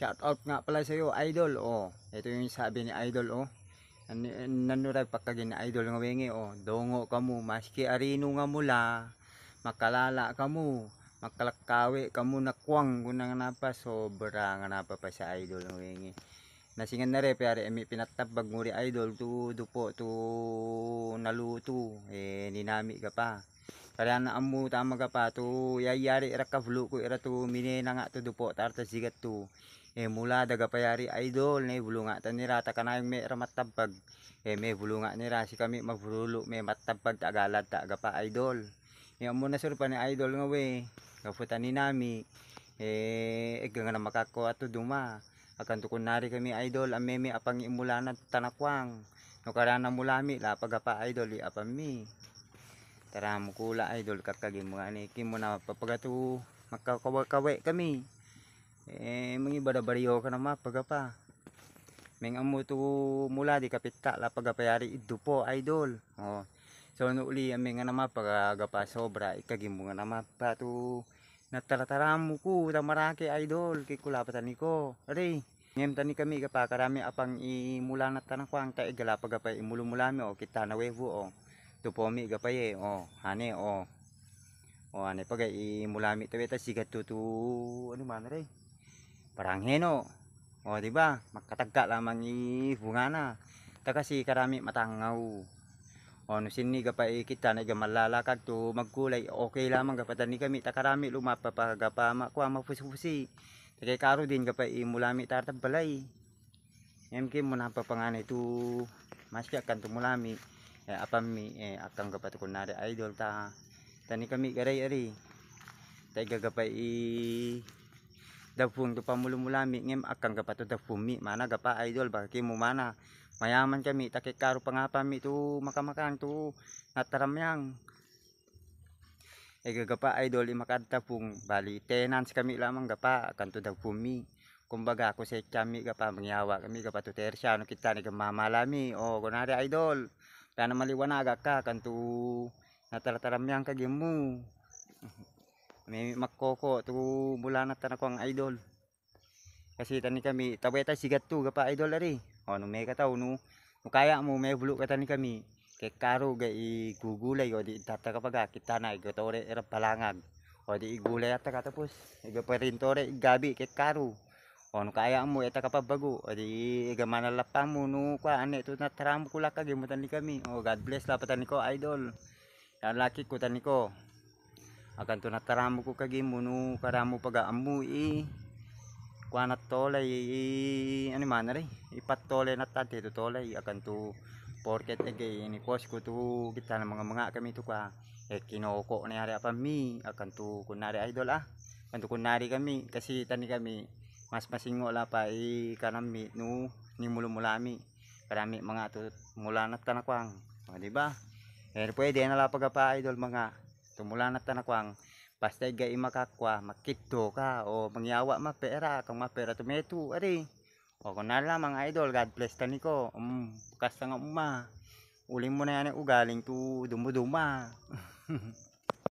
Shout out nga pala sa iyo, idol. Oh, ito yung sabi ni idol, oh. Nan nanurag pagkagin na idol nga wengi, oh. Dongo kamu maski arino nga mula, makalala kamu, mo, makalakawi ka mo nakwang kung nga napa, sobra nga napa pa sa idol nga wengi. Nasingan na re, pero emi pinatabag mo idol, tu, dupo, tu, naluto, eh, ninami ka pa. Kaya na amu tama ka pa, tu, yayari, irakavlo ko, ira tu, mine na nga tu, dupo, tarta sigat tu. eh mula dagapayari idol na bulungatan nira ta kanayong may ramatabag eh may bulunga nira si kami magburulo may matabag tagalad taga pa idol yung eh, muna sir pa ni idol nga we kaputan ni nami eh igang na makakuha to duma akan tukun nari kami idol ang meme apang imulanan tanakwang no karana mula mi la pa idol iapam mi tara mukula idol kakagin mga ni kimo na papagato makakawe kami eh mangi badabariyo ka na mapagapa meng amuto mula di kapita la pagapayari iddo po idol oh so ano uli ang mga nama pagagapa sobra ikagimbo nga nama pato natalataramu ko tamarake idol kikulapatan kulapatan ko aray ngayon tani kami kapakarami apang imula na tanakwang ta igalapagapay imulumulami o kita na wevo o tupomi gapay eh o hane o o ano pagay imulami taweta sigat tutu ano man rin parang heno o oh, di ba magkatagka lamang ibunga na taga si karami matangaw o oh, no sini gapai kita na malalakag to magkulay okay lamang gapatan ni kami takarami lumapapagapama ko makua pusi tagay karo din gapai mulami tartabalay MK mo napapanganay to masya akan tumulami eh, mi eh, akan gapat kunari, idol ta tani kami garay ari tay gagapay dapung tu pamulumulami ngem akang gapa tu dapung mi mana gapa idol bagi mu mana mayaman kami takik karu pangapa mi tu makamakan tu yang Ega gapa idol makad dapung bali tenans kami lamang gapa akan tu dapung mi kumbaga aku sa kami gapa mengiawa kami gapa tu tersya no kita ni gamamalami oh, kunari idol kana akan tu nataram yang kagimu may makoko tu bulanat na tanako ang idol kasi tani kami tabeta sigat tu gapa idol ari Oh no may kataw no mukaya mo may bulo ka tani kami kay karo ga i gugulay di tata kapag kita na igo tore erap palangag o di igulay at tapos igo pa rin tore gabi kay karo o no kaya mo eta bago. o di iga manalapa mo no kwa ane tu na taram kulakag mo kami o God bless lapatan ko idol Yan laki ko tani ko akan to nataramu ko kagi munu karamu pagaamu i kuana tole i ani mana re ipat tole natate to tole i akan tu porket ege ini kos ko tu kita mga mga kami to ka eh kinoko ni ari apa mi akan tu kunari idol ah akan tu kunari kami kasi tani kami mas masingo la pa i mi nu ni mulu mulumulami karami mga to mula nat oh, di ba eh pwede na la pagapa idol mga tumula na tanakwang basta gay makakwa makito ka o mangyawa mapera kung mapera tumeto ari o kung na lamang idol God bless ta niko um, kasta nga uma uling mo na yan ugaling tu dumuduma